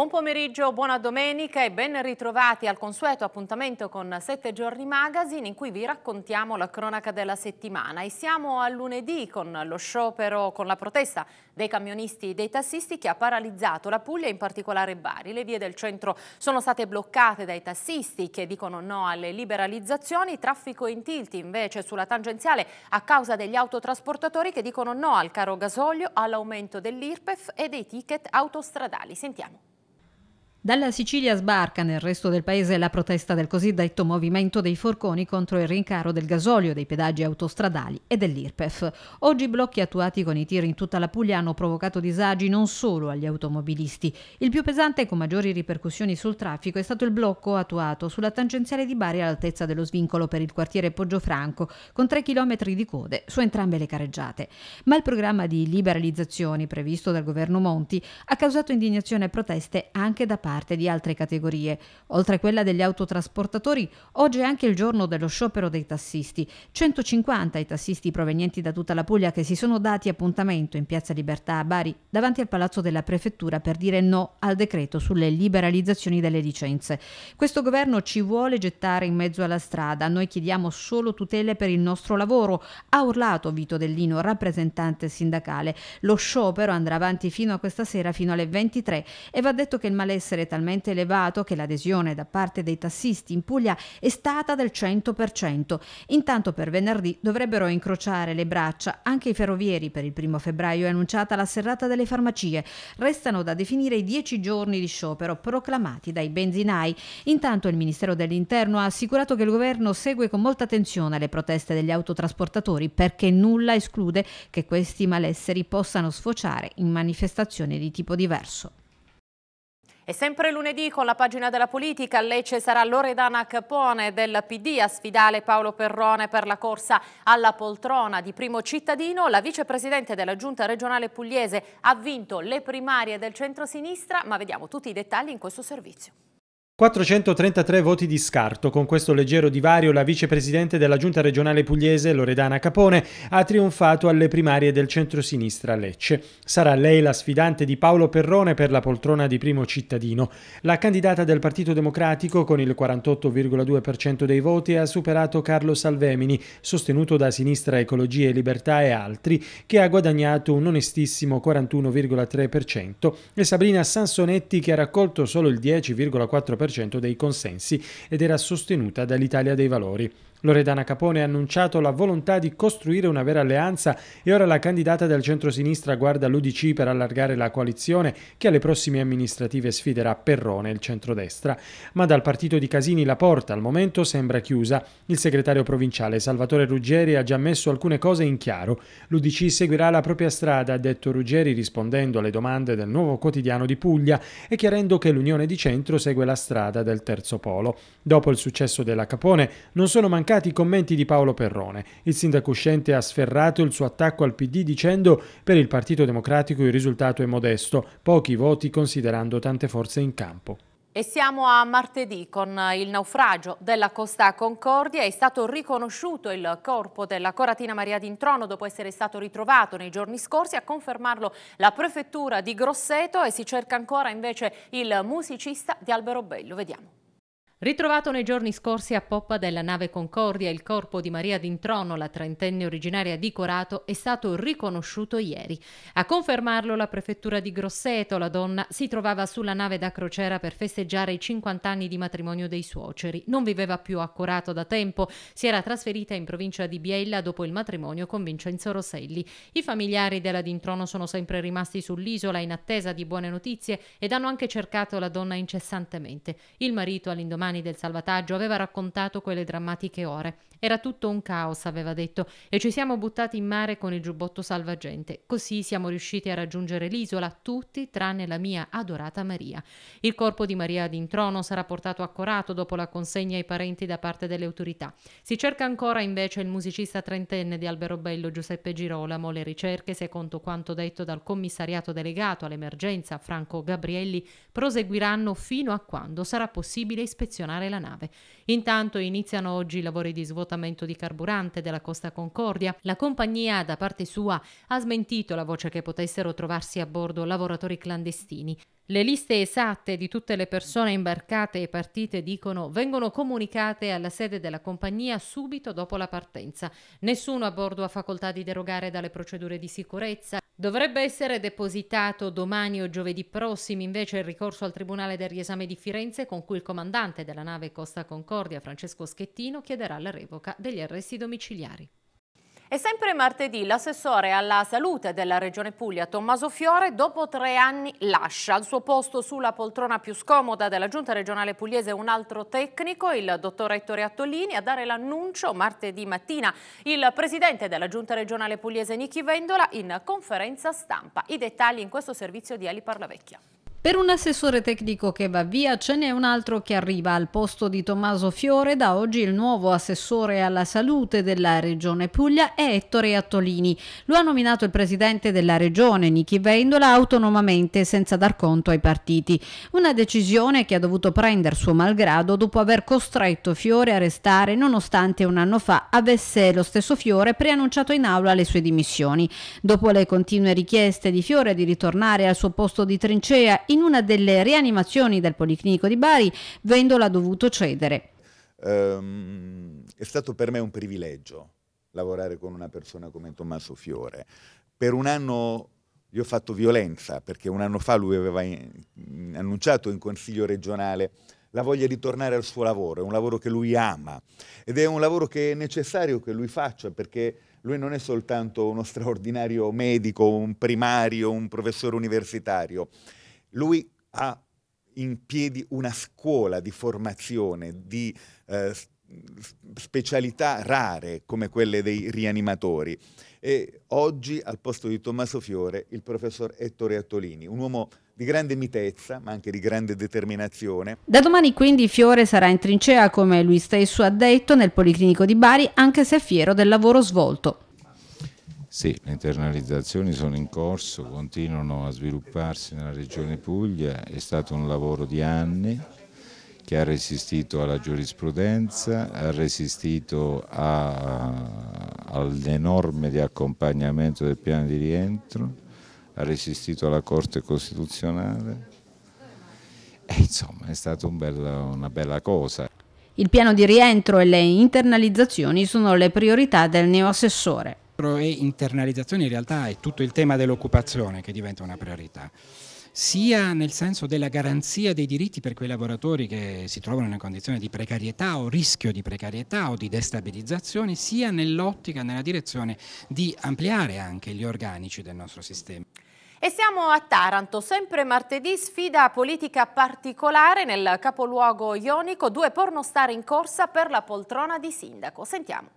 Buon pomeriggio, buona domenica e ben ritrovati al consueto appuntamento con 7 giorni magazine in cui vi raccontiamo la cronaca della settimana e siamo a lunedì con lo sciopero, con la protesta dei camionisti e dei tassisti che ha paralizzato la Puglia e in particolare Bari. Le vie del centro sono state bloccate dai tassisti che dicono no alle liberalizzazioni, traffico in tilt invece sulla tangenziale a causa degli autotrasportatori che dicono no al caro gasolio, all'aumento dell'IRPEF e dei ticket autostradali. Sentiamo. Dalla Sicilia sbarca nel resto del paese la protesta del cosiddetto movimento dei forconi contro il rincaro del gasolio, dei pedaggi autostradali e dell'IRPEF. Oggi blocchi attuati con i tir in tutta la Puglia hanno provocato disagi non solo agli automobilisti. Il più pesante, e con maggiori ripercussioni sul traffico, è stato il blocco attuato sulla tangenziale di Bari all'altezza dello svincolo per il quartiere Poggiofranco, con 3 km di code su entrambe le careggiate. Ma il programma di liberalizzazioni previsto dal governo Monti ha causato indignazione e proteste anche da parte parte di altre categorie. Oltre a quella degli autotrasportatori, oggi è anche il giorno dello sciopero dei tassisti. 150 i tassisti provenienti da tutta la Puglia che si sono dati appuntamento in Piazza Libertà a Bari davanti al palazzo della prefettura per dire no al decreto sulle liberalizzazioni delle licenze. Questo governo ci vuole gettare in mezzo alla strada, noi chiediamo solo tutele per il nostro lavoro, ha urlato Vito Dellino, rappresentante sindacale. Lo sciopero andrà avanti fino a questa sera, fino alle 23 e va detto che il malessere essere talmente elevato che l'adesione da parte dei tassisti in Puglia è stata del 100%. Intanto per venerdì dovrebbero incrociare le braccia anche i ferrovieri. Per il primo febbraio è annunciata la serrata delle farmacie. Restano da definire i 10 giorni di sciopero proclamati dai benzinai. Intanto il Ministero dell'Interno ha assicurato che il governo segue con molta attenzione le proteste degli autotrasportatori perché nulla esclude che questi malesseri possano sfociare in manifestazioni di tipo diverso. E sempre lunedì con la pagina della politica a Lecce sarà Loredana Capone del PD a sfidare Paolo Perrone per la corsa alla poltrona di primo cittadino. La vicepresidente della giunta regionale pugliese ha vinto le primarie del centro-sinistra, ma vediamo tutti i dettagli in questo servizio. 433 voti di scarto. Con questo leggero divario la vicepresidente della giunta regionale pugliese Loredana Capone ha trionfato alle primarie del centro-sinistra Lecce. Sarà lei la sfidante di Paolo Perrone per la poltrona di primo cittadino. La candidata del Partito Democratico con il 48,2% dei voti ha superato Carlo Salvemini, sostenuto da Sinistra Ecologia e Libertà e altri, che ha guadagnato un onestissimo 41,3% e Sabrina Sansonetti che ha raccolto solo il 10,4% dei consensi ed era sostenuta dall'Italia dei Valori. Loredana Capone ha annunciato la volontà di costruire una vera alleanza e ora la candidata del centro-sinistra guarda l'Udc per allargare la coalizione che alle prossime amministrative sfiderà Perrone, il centrodestra. Ma dal partito di Casini la porta al momento sembra chiusa. Il segretario provinciale Salvatore Ruggeri ha già messo alcune cose in chiaro. L'Udc seguirà la propria strada, ha detto Ruggeri rispondendo alle domande del nuovo quotidiano di Puglia e chiarendo che l'Unione di Centro segue la strada del terzo polo. Dopo il successo della Capone non sono mancati mancati i commenti di Paolo Perrone. Il sindaco uscente ha sferrato il suo attacco al PD dicendo per il Partito Democratico il risultato è modesto, pochi voti considerando tante forze in campo. E siamo a martedì con il naufragio della Costa Concordia. È stato riconosciuto il corpo della coratina Maria D'introno dopo essere stato ritrovato nei giorni scorsi. A confermarlo la prefettura di Grosseto e si cerca ancora invece il musicista di Albero Bello. Vediamo. Ritrovato nei giorni scorsi a poppa della nave Concordia, il corpo di Maria D'introno, la trentenne originaria di Corato, è stato riconosciuto ieri. A confermarlo la prefettura di Grosseto, la donna si trovava sulla nave da crociera per festeggiare i 50 anni di matrimonio dei suoceri. Non viveva più a Corato da tempo, si era trasferita in provincia di Biella dopo il matrimonio con Vincenzo Roselli. I familiari della D'introno sono sempre rimasti sull'isola in attesa di buone notizie ed hanno anche cercato la donna incessantemente. Il marito all'indomani artigiani del salvataggio aveva raccontato quelle drammatiche ore era tutto un caos, aveva detto, e ci siamo buttati in mare con il giubbotto salvagente. Così siamo riusciti a raggiungere l'isola, tutti tranne la mia adorata Maria. Il corpo di Maria d'introno sarà portato a Corato dopo la consegna ai parenti da parte delle autorità. Si cerca ancora invece il musicista trentenne di Alberobello Giuseppe Girolamo. Le ricerche, secondo quanto detto dal commissariato delegato all'emergenza Franco Gabrielli, proseguiranno fino a quando sarà possibile ispezionare la nave. Intanto iniziano oggi i lavori di svuotamento di carburante della Costa Concordia. La compagnia, da parte sua, ha smentito la voce che potessero trovarsi a bordo lavoratori clandestini. Le liste esatte di tutte le persone imbarcate e partite, dicono, vengono comunicate alla sede della compagnia subito dopo la partenza. Nessuno a bordo ha facoltà di derogare dalle procedure di sicurezza. Dovrebbe essere depositato domani o giovedì prossimi invece il ricorso al Tribunale del riesame di Firenze con cui il comandante della nave Costa Concordia, Francesco Schettino, chiederà la revoca degli arresti domiciliari. E sempre martedì l'assessore alla salute della Regione Puglia Tommaso Fiore dopo tre anni lascia al suo posto sulla poltrona più scomoda della giunta regionale pugliese un altro tecnico, il dottor Ettore Attolini, a dare l'annuncio martedì mattina il presidente della giunta regionale pugliese Nichi Vendola in conferenza stampa. I dettagli in questo servizio di Ali Parlavecchia. Per un assessore tecnico che va via ce n'è un altro che arriva al posto di Tommaso Fiore, da oggi il nuovo assessore alla salute della regione Puglia è Ettore Attolini. Lo ha nominato il presidente della regione Nichi Vendola autonomamente senza dar conto ai partiti. Una decisione che ha dovuto prendere suo malgrado dopo aver costretto Fiore a restare nonostante un anno fa avesse lo stesso Fiore preannunciato in aula le sue dimissioni. Dopo le continue richieste di Fiore di ritornare al suo posto di trincea in una delle rianimazioni del Policlinico di Bari, Vendola ha dovuto cedere. Um, è stato per me un privilegio lavorare con una persona come Tommaso Fiore. Per un anno gli ho fatto violenza perché un anno fa lui aveva in, annunciato in consiglio regionale la voglia di tornare al suo lavoro, è un lavoro che lui ama ed è un lavoro che è necessario che lui faccia perché lui non è soltanto uno straordinario medico, un primario, un professore universitario, lui ha in piedi una scuola di formazione, di eh, specialità rare come quelle dei rianimatori. E oggi al posto di Tommaso Fiore il professor Ettore Attolini, un uomo di grande mitezza ma anche di grande determinazione. Da domani quindi Fiore sarà in trincea come lui stesso ha detto nel Policlinico di Bari anche se è fiero del lavoro svolto. Sì, le internalizzazioni sono in corso, continuano a svilupparsi nella regione Puglia, è stato un lavoro di anni che ha resistito alla giurisprudenza, ha resistito alle norme di accompagnamento del piano di rientro, ha resistito alla Corte Costituzionale. E insomma, è stata un una bella cosa. Il piano di rientro e le internalizzazioni sono le priorità del neoassessore rientro e internalizzazione in realtà è tutto il tema dell'occupazione che diventa una priorità sia nel senso della garanzia dei diritti per quei lavoratori che si trovano in una condizione di precarietà o rischio di precarietà o di destabilizzazione, sia nell'ottica, nella direzione di ampliare anche gli organici del nostro sistema. E siamo a Taranto, sempre martedì sfida politica particolare nel capoluogo ionico, due pornostar in corsa per la poltrona di sindaco. Sentiamo.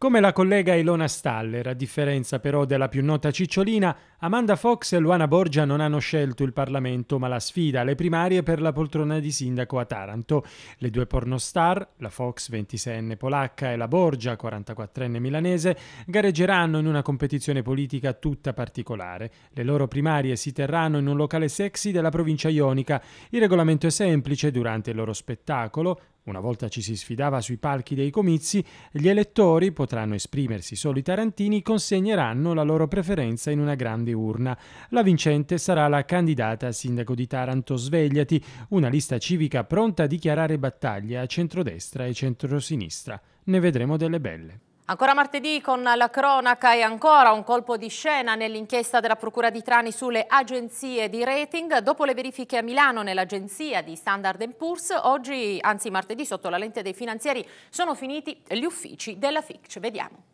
Come la collega Ilona Staller, a differenza però della più nota cicciolina, Amanda Fox e Luana Borgia non hanno scelto il Parlamento ma la sfida alle primarie per la poltrona di sindaco a Taranto. Le due pornostar, la Fox 26enne polacca e la Borgia 44enne milanese, gareggeranno in una competizione politica tutta particolare. Le loro primarie si terranno in un locale sexy della provincia ionica. Il regolamento è semplice, durante il loro spettacolo una volta ci si sfidava sui palchi dei comizi, gli elettori, potranno esprimersi solo i tarantini, consegneranno la loro preferenza in una grande urna. La vincente sarà la candidata a sindaco di Taranto Svegliati, una lista civica pronta a dichiarare battaglia a centrodestra e centrosinistra. Ne vedremo delle belle. Ancora martedì con la cronaca e ancora un colpo di scena nell'inchiesta della Procura di Trani sulle agenzie di rating. Dopo le verifiche a Milano nell'agenzia di Standard Poor's, oggi, anzi martedì, sotto la lente dei finanzieri sono finiti gli uffici della Fitch. Vediamo.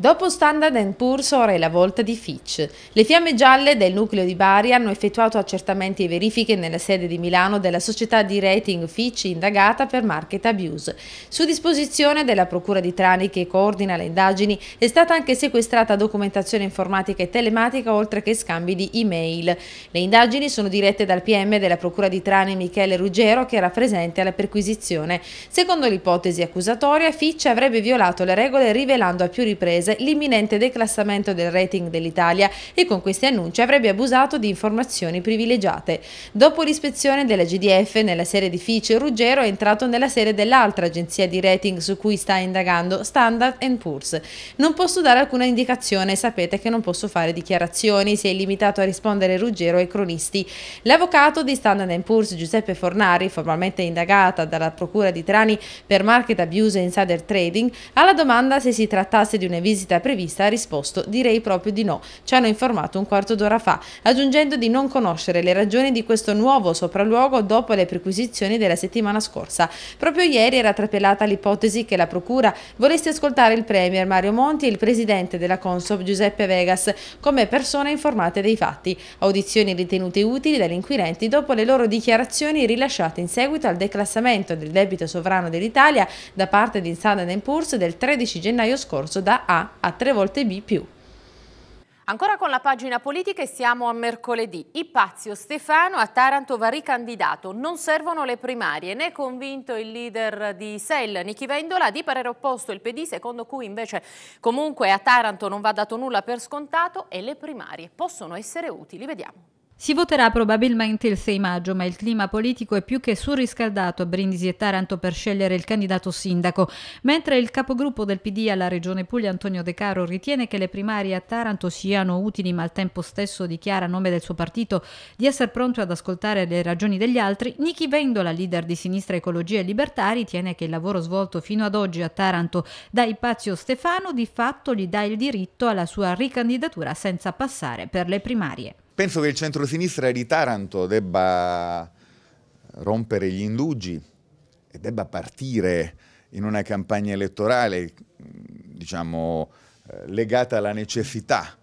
Dopo Standard Poor's ora è la volta di Fitch. Le fiamme gialle del nucleo di Bari hanno effettuato accertamenti e verifiche nella sede di Milano della società di rating Fitch indagata per market abuse. Su disposizione della Procura di Trani che coordina le indagini è stata anche sequestrata documentazione informatica e telematica oltre che scambi di email. Le indagini sono dirette dal PM della Procura di Trani Michele Ruggero che era presente alla perquisizione. Secondo l'ipotesi accusatoria Fitch avrebbe violato le regole rivelando a più riprese paese l'imminente declassamento del rating dell'Italia e con questi annunci avrebbe abusato di informazioni privilegiate. Dopo l'ispezione della GDF nella serie di Fitch, Ruggero è entrato nella serie dell'altra agenzia di rating su cui sta indagando, Standard Poor's. Non posso dare alcuna indicazione, sapete che non posso fare dichiarazioni, si è limitato a rispondere Ruggero ai cronisti. L'avvocato di Standard Poor's Giuseppe Fornari, formalmente indagata dalla procura di Trani per market abuse e insider trading, alla domanda se si trattasse di una visita visita prevista, ha risposto direi proprio di no, ci hanno informato un quarto d'ora fa, aggiungendo di non conoscere le ragioni di questo nuovo sopralluogo dopo le perquisizioni della settimana scorsa. Proprio ieri era trapelata l'ipotesi che la Procura volesse ascoltare il Premier Mario Monti e il Presidente della Consob Giuseppe Vegas come persone informate dei fatti, audizioni ritenute utili dagli inquirenti dopo le loro dichiarazioni rilasciate in seguito al declassamento del debito sovrano dell'Italia da parte di Standard Poor's del 13 gennaio scorso da A a a 3 volte B più. Ancora con la pagina politica e siamo a mercoledì. Ipazio Stefano a Taranto va ricandidato. Non servono le primarie. Ne è convinto il leader di SEL, Nichi Vendola, di parere opposto il PD, secondo cui invece comunque a Taranto non va dato nulla per scontato e le primarie possono essere utili. Vediamo. Si voterà probabilmente il 6 maggio, ma il clima politico è più che surriscaldato a Brindisi e Taranto per scegliere il candidato sindaco, mentre il capogruppo del PD alla Regione Puglia Antonio De Caro ritiene che le primarie a Taranto siano utili, ma al tempo stesso dichiara a nome del suo partito di essere pronto ad ascoltare le ragioni degli altri. Niki Vendola, leader di Sinistra Ecologia e Libertà, ritiene che il lavoro svolto fino ad oggi a Taranto da Ipazio Stefano di fatto gli dà il diritto alla sua ricandidatura senza passare per le primarie. Penso che il centrosinistra di Taranto debba rompere gli indugi e debba partire in una campagna elettorale, diciamo, eh, legata alla necessità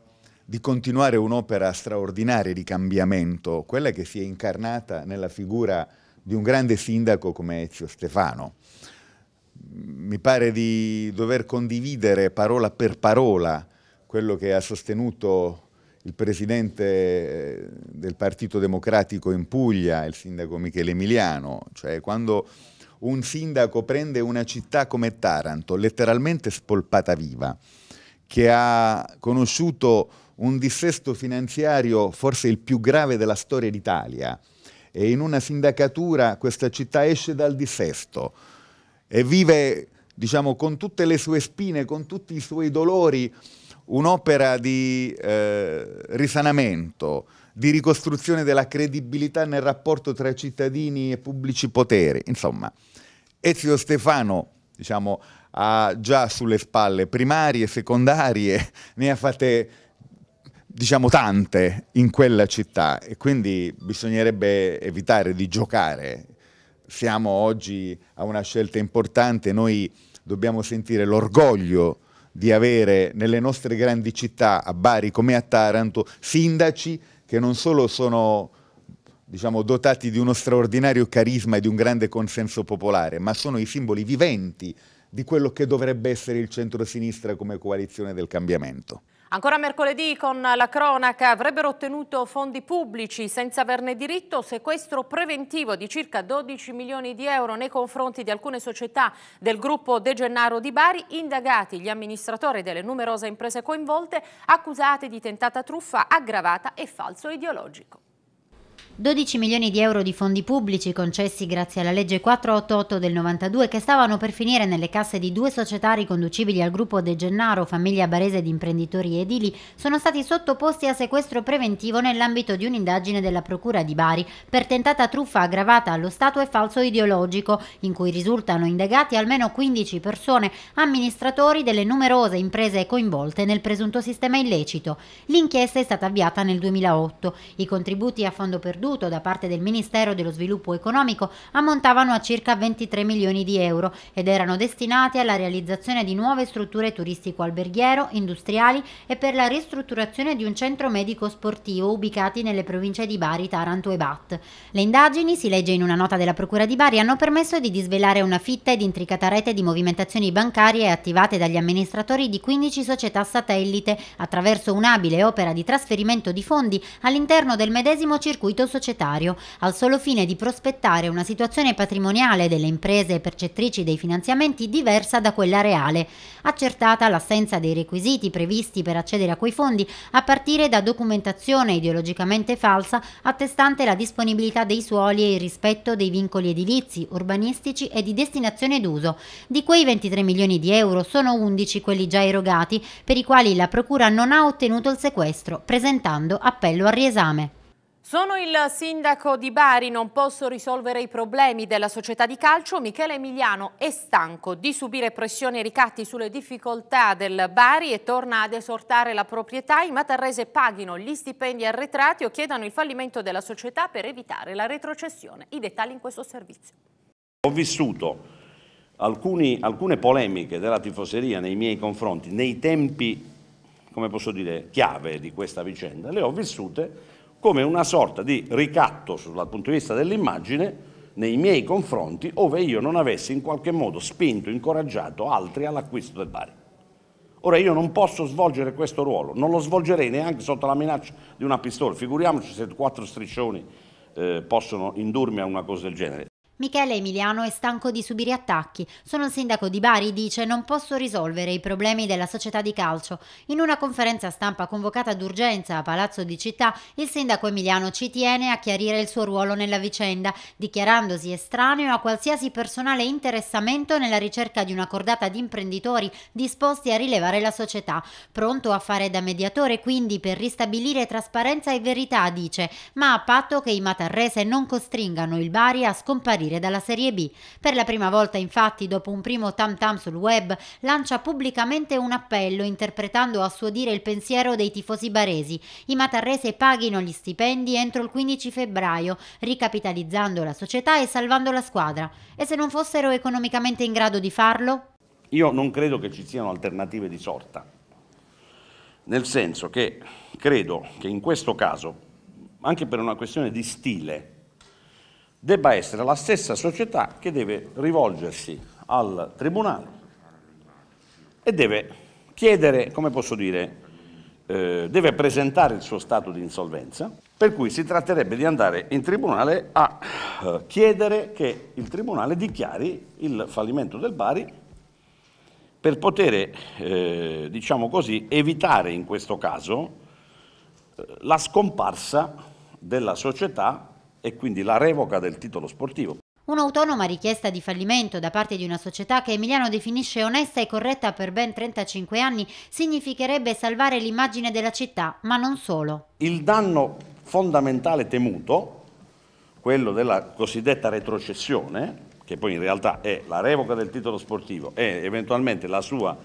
di continuare un'opera straordinaria di cambiamento, quella che si è incarnata nella figura di un grande sindaco come Ezio Stefano. Mi pare di dover condividere parola per parola quello che ha sostenuto il presidente eh, del Partito Democratico in Puglia, il sindaco Michele Emiliano, cioè quando un sindaco prende una città come Taranto, letteralmente spolpata viva, che ha conosciuto un dissesto finanziario forse il più grave della storia d'Italia, e in una sindacatura questa città esce dal dissesto e vive, diciamo, con tutte le sue spine, con tutti i suoi dolori, un'opera di eh, risanamento, di ricostruzione della credibilità nel rapporto tra cittadini e pubblici poteri. Insomma, Ezio Stefano, diciamo, ha già sulle spalle primarie, secondarie, ne ha fatte diciamo tante in quella città e quindi bisognerebbe evitare di giocare. Siamo oggi a una scelta importante, noi dobbiamo sentire l'orgoglio di avere nelle nostre grandi città, a Bari come a Taranto, sindaci che non solo sono diciamo, dotati di uno straordinario carisma e di un grande consenso popolare, ma sono i simboli viventi di quello che dovrebbe essere il centro-sinistra come coalizione del cambiamento. Ancora mercoledì con la cronaca avrebbero ottenuto fondi pubblici senza averne diritto sequestro preventivo di circa 12 milioni di euro nei confronti di alcune società del gruppo De Gennaro di Bari, indagati gli amministratori delle numerose imprese coinvolte accusati di tentata truffa aggravata e falso ideologico. 12 milioni di euro di fondi pubblici concessi grazie alla legge 488 del 92 che stavano per finire nelle casse di due società riconducibili al gruppo De Gennaro, famiglia barese di imprenditori edili, sono stati sottoposti a sequestro preventivo nell'ambito di un'indagine della Procura di Bari per tentata truffa aggravata allo Stato e falso ideologico, in cui risultano indagati almeno 15 persone, amministratori delle numerose imprese coinvolte nel presunto sistema illecito. L'inchiesta è stata avviata nel 2008. I contributi a fondo perduto perduto da parte del Ministero dello Sviluppo Economico ammontavano a circa 23 milioni di euro ed erano destinati alla realizzazione di nuove strutture turistico-alberghiero, industriali e per la ristrutturazione di un centro medico sportivo ubicati nelle province di Bari, Taranto e Bat. Le indagini, si legge in una nota della Procura di Bari, hanno permesso di disvelare una fitta ed intricata rete di movimentazioni bancarie attivate dagli amministratori di 15 società satellite attraverso un'abile opera di trasferimento di fondi all'interno del medesimo circuito societario al solo fine di prospettare una situazione patrimoniale delle imprese percettrici dei finanziamenti diversa da quella reale, accertata l'assenza dei requisiti previsti per accedere a quei fondi a partire da documentazione ideologicamente falsa attestante la disponibilità dei suoli e il rispetto dei vincoli edilizi, urbanistici e di destinazione d'uso. Di quei 23 milioni di euro sono 11 quelli già erogati per i quali la Procura non ha ottenuto il sequestro, presentando appello al riesame. Sono il sindaco di Bari, non posso risolvere i problemi della società di calcio. Michele Emiliano è stanco di subire pressioni e ricatti sulle difficoltà del Bari e torna ad esortare la proprietà. I matarrese paghino gli stipendi arretrati o chiedano il fallimento della società per evitare la retrocessione. I dettagli in questo servizio. Ho vissuto alcuni, alcune polemiche della tifoseria nei miei confronti, nei tempi, come posso dire, chiave di questa vicenda. Le ho vissute come una sorta di ricatto dal punto di vista dell'immagine nei miei confronti ove io non avessi in qualche modo spinto, incoraggiato altri all'acquisto del Bari. Ora io non posso svolgere questo ruolo, non lo svolgerei neanche sotto la minaccia di una pistola, figuriamoci se quattro striscioni eh, possono indurmi a una cosa del genere. Michele Emiliano è stanco di subire attacchi. Sono il sindaco di Bari, dice, non posso risolvere i problemi della società di calcio. In una conferenza stampa convocata d'urgenza a Palazzo di Città, il sindaco Emiliano ci tiene a chiarire il suo ruolo nella vicenda, dichiarandosi estraneo a qualsiasi personale interessamento nella ricerca di una cordata di imprenditori disposti a rilevare la società. Pronto a fare da mediatore quindi per ristabilire trasparenza e verità, dice, ma a patto che i matarrese non costringano il Bari a scomparire gradire dalla Serie B. Per la prima volta, infatti, dopo un primo tam tam sul web, lancia pubblicamente un appello interpretando a suo dire il pensiero dei tifosi baresi. I matarrese paghino gli stipendi entro il 15 febbraio, ricapitalizzando la società e salvando la squadra. E se non fossero economicamente in grado di farlo? Io non credo che ci siano alternative di sorta, nel senso che credo che in questo caso, anche per una questione di stile, debba essere la stessa società che deve rivolgersi al Tribunale e deve chiedere, come posso dire, eh, deve presentare il suo stato di insolvenza, per cui si tratterebbe di andare in Tribunale a eh, chiedere che il Tribunale dichiari il fallimento del Bari per poter, eh, diciamo così, evitare in questo caso eh, la scomparsa della società e quindi la revoca del titolo sportivo. Un'autonoma richiesta di fallimento da parte di una società che Emiliano definisce onesta e corretta per ben 35 anni significherebbe salvare l'immagine della città, ma non solo. Il danno fondamentale temuto, quello della cosiddetta retrocessione, che poi in realtà è la revoca del titolo sportivo e eventualmente la sua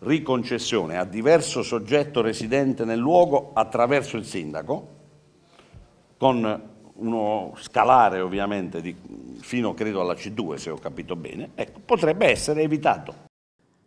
riconcessione a diverso soggetto residente nel luogo attraverso il sindaco, con uno scalare ovviamente di, fino credo alla C2 se ho capito bene, ecco, potrebbe essere evitato.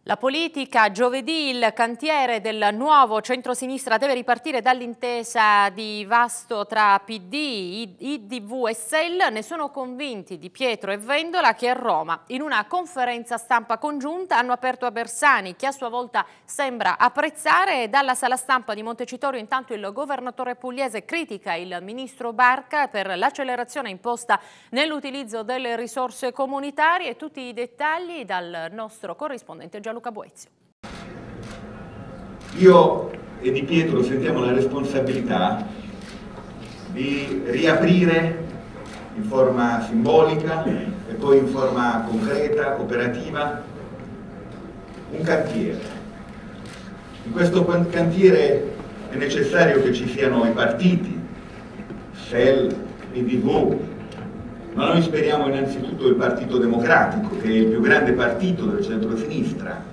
La politica, giovedì il cantiere del nuovo centrosinistra deve ripartire dall'intesa di Vasto tra PD, IDV e SEL, ne sono convinti Di Pietro e Vendola che a Roma in una conferenza stampa congiunta hanno aperto a Bersani che a sua volta sembra apprezzare dalla sala stampa di Montecitorio intanto il governatore pugliese critica il ministro Barca per l'accelerazione imposta nell'utilizzo delle risorse comunitarie tutti i dettagli dal nostro corrispondente Giovanni. Gianluca Boezio. Io e Di Pietro sentiamo la responsabilità di riaprire in forma simbolica e poi in forma concreta, operativa, un cantiere. In questo cantiere è necessario che ci siano i partiti, Shell, PDV, ma noi speriamo innanzitutto il Partito Democratico, che è il più grande partito del centro-sinistra,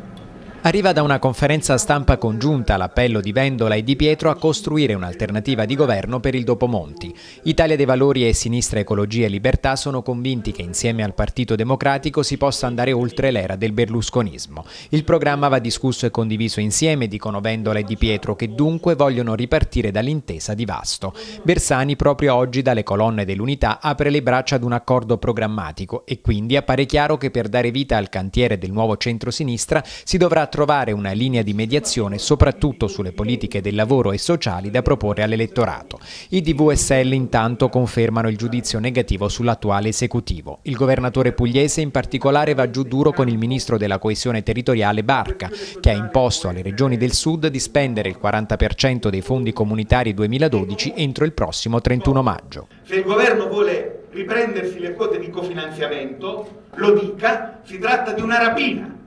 Arriva da una conferenza stampa congiunta l'appello di Vendola e Di Pietro a costruire un'alternativa di governo per il Dopomonti. Italia dei Valori e Sinistra Ecologia e Libertà sono convinti che insieme al Partito Democratico si possa andare oltre l'era del berlusconismo. Il programma va discusso e condiviso insieme, dicono Vendola e Di Pietro, che dunque vogliono ripartire dall'intesa di Vasto. Bersani proprio oggi dalle colonne dell'Unità apre le braccia ad un accordo programmatico e quindi appare chiaro che per dare vita al cantiere del nuovo centro-sinistra si dovrà trovare trovare una linea di mediazione soprattutto sulle politiche del lavoro e sociali da proporre all'elettorato. I DVSL intanto confermano il giudizio negativo sull'attuale esecutivo. Il governatore pugliese in particolare va giù duro con il ministro della coesione territoriale Barca, che ha imposto alle regioni del sud di spendere il 40% dei fondi comunitari 2012 entro il prossimo 31 maggio. Se il governo vuole riprendersi le quote di cofinanziamento, lo dica, si tratta di una rapina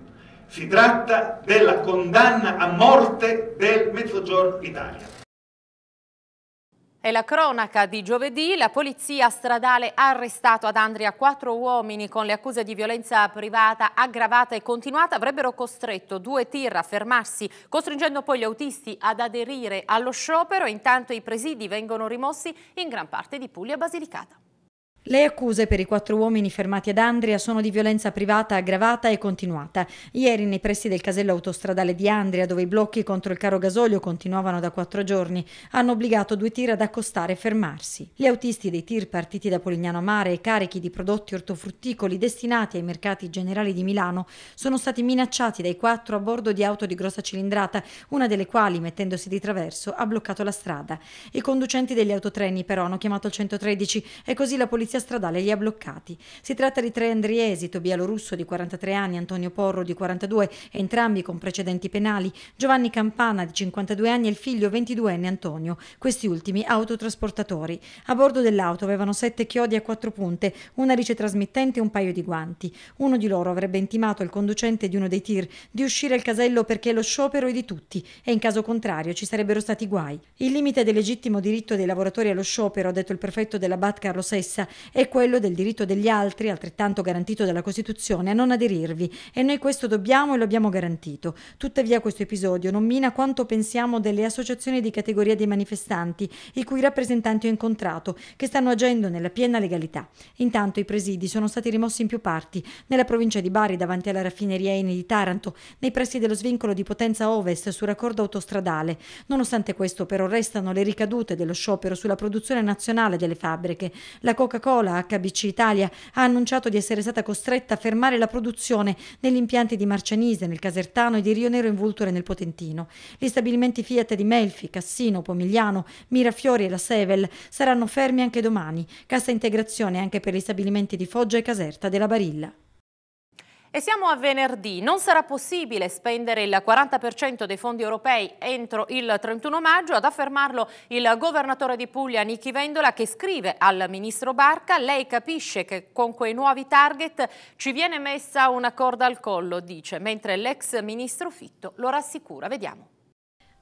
si tratta della condanna a morte del Mezzogiorno d'Italia. È la cronaca di giovedì, la polizia stradale ha arrestato ad Andria quattro uomini con le accuse di violenza privata aggravata e continuata, avrebbero costretto due tir a fermarsi, costringendo poi gli autisti ad aderire allo sciopero, intanto i presidi vengono rimossi in gran parte di Puglia Basilicata. Le accuse per i quattro uomini fermati ad Andria sono di violenza privata aggravata e continuata. Ieri, nei pressi del casello autostradale di Andria, dove i blocchi contro il caro gasolio continuavano da quattro giorni, hanno obbligato due tir ad accostare e fermarsi. Gli autisti dei tir partiti da Polignano Mare e carichi di prodotti ortofrutticoli destinati ai mercati generali di Milano sono stati minacciati dai quattro a bordo di auto di grossa cilindrata, una delle quali, mettendosi di traverso, ha bloccato la strada. I conducenti degli autotreni, però, hanno chiamato il 113 e così la polizia polizia stradale li ha bloccati. Si tratta di tre andriesi, Tobia Lorusso di 43 anni, Antonio Porro di 42, entrambi con precedenti penali, Giovanni Campana di 52 anni e il figlio 22enne Antonio, questi ultimi autotrasportatori. A bordo dell'auto avevano sette chiodi a quattro punte, una ricetrasmittente e un paio di guanti. Uno di loro avrebbe intimato al conducente di uno dei tir di uscire al casello perché lo sciopero è di tutti e in caso contrario ci sarebbero stati guai. Il limite del legittimo diritto dei lavoratori allo sciopero, ha detto il prefetto della BAT Carlo Sessa, è quello del diritto degli altri, altrettanto garantito dalla Costituzione, a non aderirvi e noi questo dobbiamo e lo abbiamo garantito. Tuttavia questo episodio non mina quanto pensiamo delle associazioni di categoria dei manifestanti, i cui rappresentanti ho incontrato, che stanno agendo nella piena legalità. Intanto i presidi sono stati rimossi in più parti, nella provincia di Bari davanti alla raffineria Eni di Taranto, nei pressi dello svincolo di Potenza Ovest su raccordo autostradale. Nonostante questo però restano le ricadute dello sciopero sulla produzione nazionale delle fabbriche. La Coca-Cola Coca-Cola HBC Italia ha annunciato di essere stata costretta a fermare la produzione negli impianti di Marcianise, nel Casertano e di Rio Nero in Vulture nel Potentino. Gli stabilimenti Fiat di Melfi, Cassino, Pomigliano, Mirafiori e la Sevel saranno fermi anche domani. Cassa integrazione anche per gli stabilimenti di Foggia e Caserta della Barilla. E siamo a venerdì. Non sarà possibile spendere il 40% dei fondi europei entro il 31 maggio, ad affermarlo il governatore di Puglia Nichi Vendola che scrive al ministro Barca, lei capisce che con quei nuovi target ci viene messa una corda al collo, dice, mentre l'ex ministro Fitto lo rassicura. Vediamo.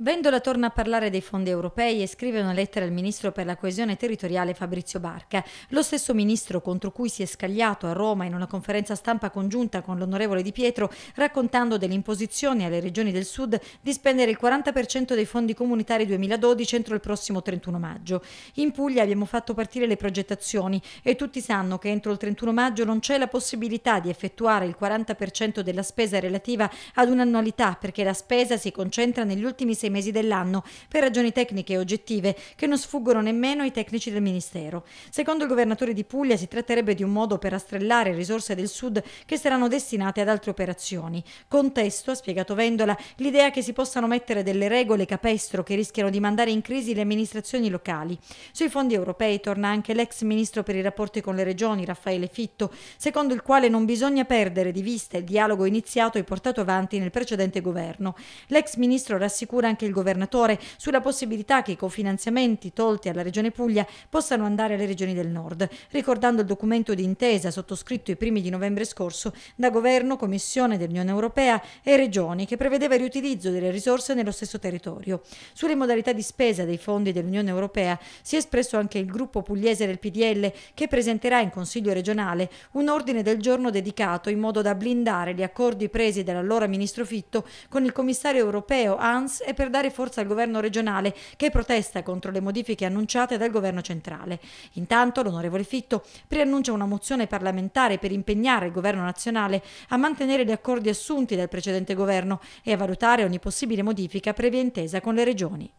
Vendola torna a parlare dei fondi europei e scrive una lettera al ministro per la coesione territoriale Fabrizio Barca, lo stesso ministro contro cui si è scagliato a Roma in una conferenza stampa congiunta con l'onorevole Di Pietro, raccontando dell'imposizione alle regioni del sud di spendere il 40% dei fondi comunitari 2012 entro il prossimo 31 maggio. In Puglia abbiamo fatto partire le progettazioni e tutti sanno che entro il 31 maggio non c'è la possibilità di effettuare il 40% della spesa relativa ad un'annualità perché la spesa si concentra negli ultimi sei sette mesi dell'anno per ragioni tecniche e oggettive che non sfuggono nemmeno ai tecnici del Ministero. Secondo il governatore di Puglia si tratterebbe di un modo per astrellare risorse del Sud che saranno destinate ad altre operazioni. Contesto, ha spiegato Vendola, l'idea che si possano mettere delle regole capestro che rischiano di mandare in crisi le amministrazioni locali. Sui fondi europei torna anche l'ex ministro per i rapporti con le regioni, Raffaele Fitto, secondo il quale non bisogna perdere di vista il dialogo iniziato e portato avanti nel precedente governo. L'ex ministro rassicura anche anche il governatore sulla possibilità che i cofinanziamenti tolti alla Regione Puglia possano andare alle regioni del nord, ricordando il documento di intesa sottoscritto i primi di novembre scorso da Governo, Commissione dell'Unione Europea e Regioni che prevedeva il riutilizzo delle risorse nello stesso territorio. Sulle modalità di spesa dei fondi dell'Unione Europea si è espresso anche il gruppo pugliese del PDL che presenterà in Consiglio regionale un ordine del giorno dedicato in modo da blindare gli accordi presi dall'allora ministro Fitto con il commissario europeo Hans e per per dare forza al governo regionale che protesta contro le modifiche annunciate dal governo centrale. Intanto l'onorevole Fitto preannuncia una mozione parlamentare per impegnare il governo nazionale a mantenere gli accordi assunti dal precedente governo e a valutare ogni possibile modifica previa intesa con le regioni.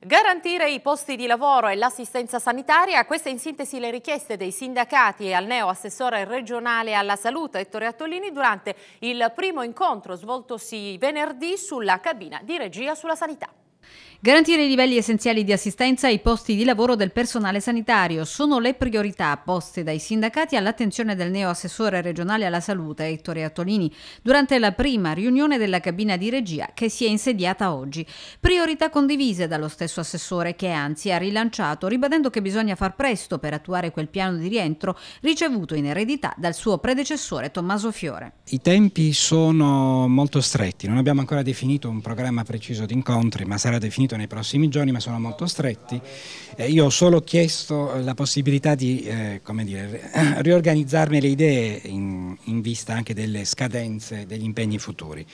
Garantire i posti di lavoro e l'assistenza sanitaria, queste in sintesi le richieste dei sindacati e al neo assessore regionale alla salute Ettore Attolini durante il primo incontro svoltosi venerdì sulla cabina di regia sulla sanità. Garantire i livelli essenziali di assistenza ai posti di lavoro del personale sanitario sono le priorità poste dai sindacati all'attenzione del neo assessore regionale alla salute Ettore Attolini durante la prima riunione della cabina di regia che si è insediata oggi. Priorità condivise dallo stesso assessore che anzi ha rilanciato ribadendo che bisogna far presto per attuare quel piano di rientro ricevuto in eredità dal suo predecessore Tommaso Fiore. I tempi sono molto stretti, non abbiamo ancora definito un programma preciso di incontri ma sarà definito finito nei prossimi giorni, ma sono molto stretti. Eh, io ho solo chiesto eh, la possibilità di eh, dire, riorganizzarmi le idee in, in, vista anche delle scadenze, degli impegni futuri.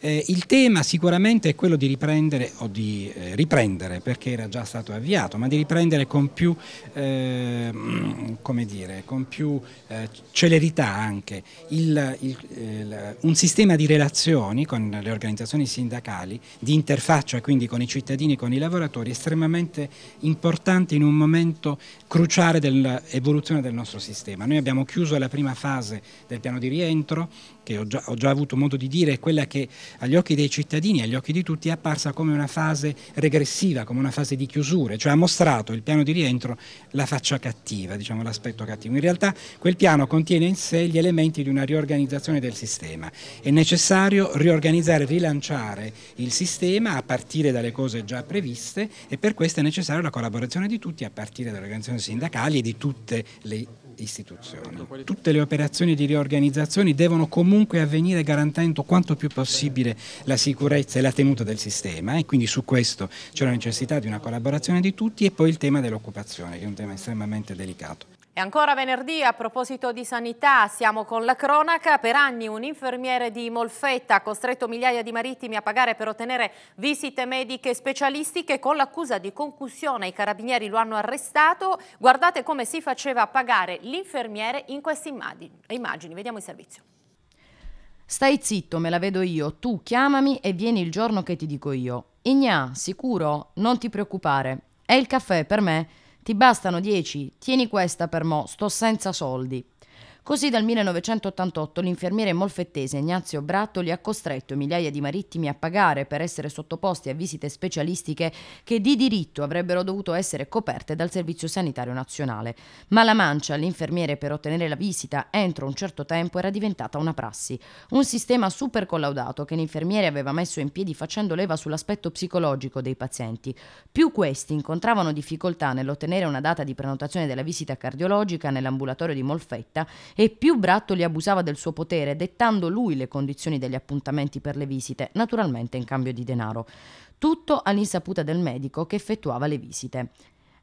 Eh, il tema sicuramente è quello di riprendere o di eh, riprendere, perché era già stato avviato, ma di riprendere con più, ehm, dire, con più eh, celerità anche il, il, il, un sistema di relazioni con le organizzazioni sindacali, di interfaccia quindi con i cittadini cittadini con i lavoratori estremamente importante in un momento cruciale dell'evoluzione del nostro sistema. Noi abbiamo chiuso la prima fase del piano di rientro, che ho già, ho già avuto modo di dire, quella che agli occhi dei cittadini agli occhi di tutti è apparsa come una fase regressiva, come una fase di chiusure, cioè ha mostrato il piano di rientro la faccia cattiva, diciamo l'aspetto cattivo. In realtà quel piano contiene in sé gli elementi di una riorganizzazione del sistema. È necessario riorganizzare, rilanciare il sistema a partire dalle cose già previste e per questo è necessaria la collaborazione di tutti a partire dalle organizzazioni sindacali e di tutte le istituzioni. Tutte le operazioni di riorganizzazione devono comunque avvenire garantendo quanto più possibile la sicurezza e la tenuta del sistema e quindi su questo c'è la necessità di una collaborazione di tutti e poi il tema dell'occupazione che è un tema estremamente delicato. E ancora venerdì, a proposito di sanità, siamo con la cronaca. Per anni un infermiere di Molfetta ha costretto migliaia di marittimi a pagare per ottenere visite mediche specialistiche con l'accusa di concussione. I carabinieri lo hanno arrestato. Guardate come si faceva pagare l'infermiere in queste immagini. Vediamo il servizio. Stai zitto, me la vedo io. Tu chiamami e vieni il giorno che ti dico io. Igna, sicuro? Non ti preoccupare. È il caffè per me ti bastano 10, tieni questa per mo, sto senza soldi. Così dal 1988 l'infermiere molfettese Ignazio Brattoli ha costretto migliaia di marittimi a pagare per essere sottoposti a visite specialistiche che di diritto avrebbero dovuto essere coperte dal Servizio Sanitario Nazionale. Ma la mancia all'infermiere per ottenere la visita entro un certo tempo era diventata una prassi, un sistema super collaudato che l'infermiere aveva messo in piedi facendo leva sull'aspetto psicologico dei pazienti. Più questi incontravano difficoltà nell'ottenere una data di prenotazione della visita cardiologica nell'ambulatorio di Molfetta e più Brattoli abusava del suo potere, dettando lui le condizioni degli appuntamenti per le visite, naturalmente in cambio di denaro. Tutto all'insaputa del medico che effettuava le visite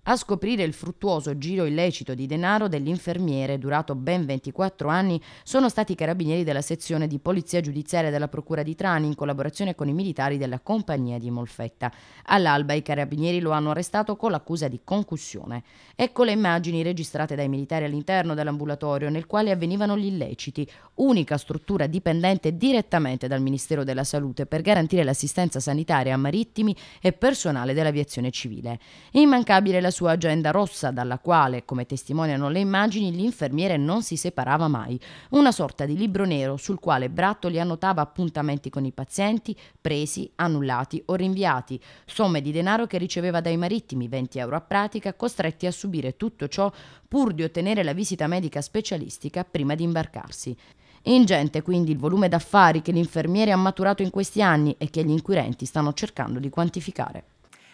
a scoprire il fruttuoso giro illecito di denaro dell'infermiere durato ben 24 anni sono stati i carabinieri della sezione di polizia giudiziaria della Procura di Trani in collaborazione con i militari della compagnia di Molfetta. All'alba i carabinieri lo hanno arrestato con l'accusa di concussione. Ecco le immagini registrate dai militari all'interno dell'ambulatorio nel quale avvenivano gli illeciti, unica struttura dipendente direttamente dal Ministero della Salute per garantire l'assistenza sanitaria a marittimi e personale dell'aviazione civile. Immancabile la della sua agenda rossa, dalla quale, come testimoniano le immagini, l'infermiere non si separava mai. Una sorta di libro nero sul quale Brattoli annotava appuntamenti con i pazienti, presi, annullati o rinviati, somme di denaro che riceveva dai marittimi, 20 euro a pratica, costretti a subire tutto ciò pur di ottenere la visita medica specialistica prima di imbarcarsi. Ingente quindi il volume d'affari che l'infermiere ha maturato in questi anni e che gli inquirenti stanno cercando di quantificare.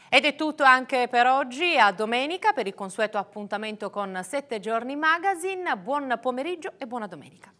Ed è tutto anche per oggi, a domenica per il consueto appuntamento con 7 giorni magazine. Buon pomeriggio e buona domenica.